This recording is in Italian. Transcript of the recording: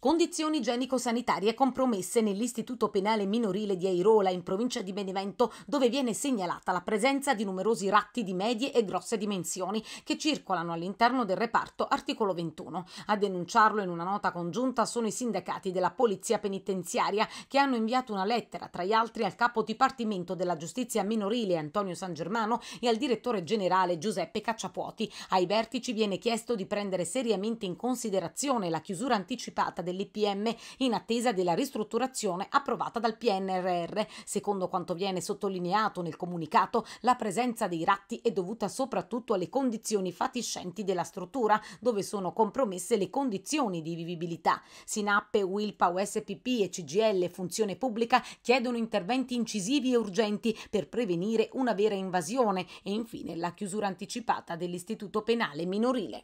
Condizioni igienico-sanitarie compromesse nell'istituto penale minorile di Airola in provincia di Benevento dove viene segnalata la presenza di numerosi ratti di medie e grosse dimensioni che circolano all'interno del reparto articolo 21. A denunciarlo in una nota congiunta sono i sindacati della polizia penitenziaria che hanno inviato una lettera tra gli altri al capo dipartimento della giustizia minorile Antonio San Germano e al direttore generale Giuseppe Cacciapuoti. Ai vertici viene chiesto di prendere seriamente in considerazione la chiusura anticipata dell'IPM in attesa della ristrutturazione approvata dal PNRR. Secondo quanto viene sottolineato nel comunicato, la presenza dei ratti è dovuta soprattutto alle condizioni fatiscenti della struttura, dove sono compromesse le condizioni di vivibilità. Sinappe, Wilpa, USPP e CGL Funzione Pubblica chiedono interventi incisivi e urgenti per prevenire una vera invasione e infine la chiusura anticipata dell'istituto penale minorile.